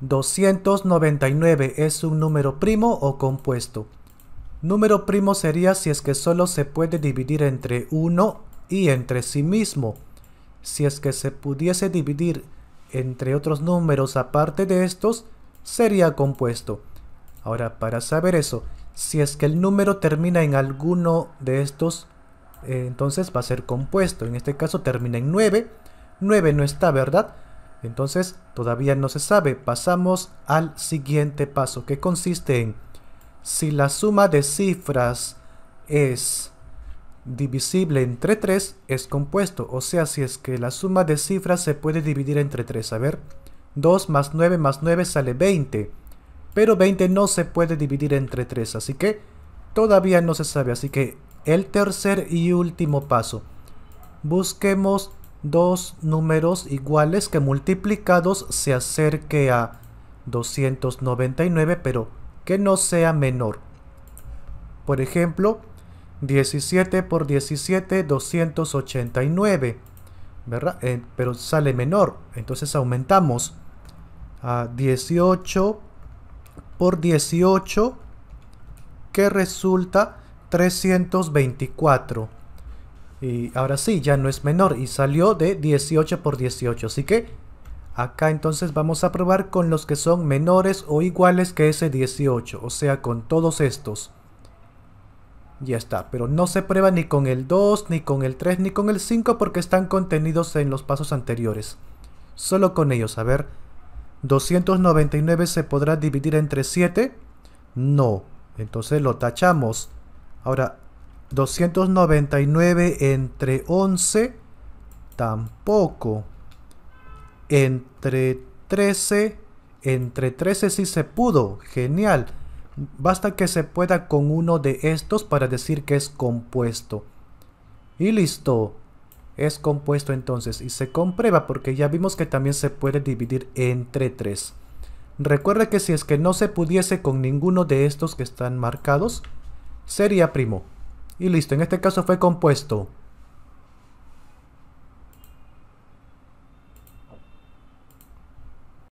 299 es un número primo o compuesto. Número primo sería si es que solo se puede dividir entre 1 y entre sí mismo. Si es que se pudiese dividir entre otros números aparte de estos, sería compuesto. Ahora, para saber eso, si es que el número termina en alguno de estos, eh, entonces va a ser compuesto. En este caso termina en 9. 9 no está, ¿verdad? Entonces, todavía no se sabe. Pasamos al siguiente paso, que consiste en, si la suma de cifras es divisible entre 3, es compuesto. O sea, si es que la suma de cifras se puede dividir entre 3. A ver, 2 más 9 más 9 sale 20. Pero 20 no se puede dividir entre 3, así que todavía no se sabe. Así que el tercer y último paso. Busquemos dos números iguales que multiplicados se acerque a 299, pero que no sea menor. Por ejemplo, 17 por 17, 289, ¿verdad? Eh, pero sale menor, entonces aumentamos a 18 por 18, que resulta 324. Y ahora sí, ya no es menor y salió de 18 por 18. Así que acá entonces vamos a probar con los que son menores o iguales que ese 18. O sea, con todos estos. Ya está, pero no se prueba ni con el 2, ni con el 3, ni con el 5 porque están contenidos en los pasos anteriores. Solo con ellos, a ver. 299 se podrá dividir entre 7. No, entonces lo tachamos. Ahora, 299 entre 11 tampoco. Entre 13, entre 13 sí se pudo. Genial. Basta que se pueda con uno de estos para decir que es compuesto. Y listo. Es compuesto entonces. Y se comprueba porque ya vimos que también se puede dividir entre 3. Recuerda que si es que no se pudiese con ninguno de estos que están marcados, sería primo. Y listo, en este caso fue compuesto.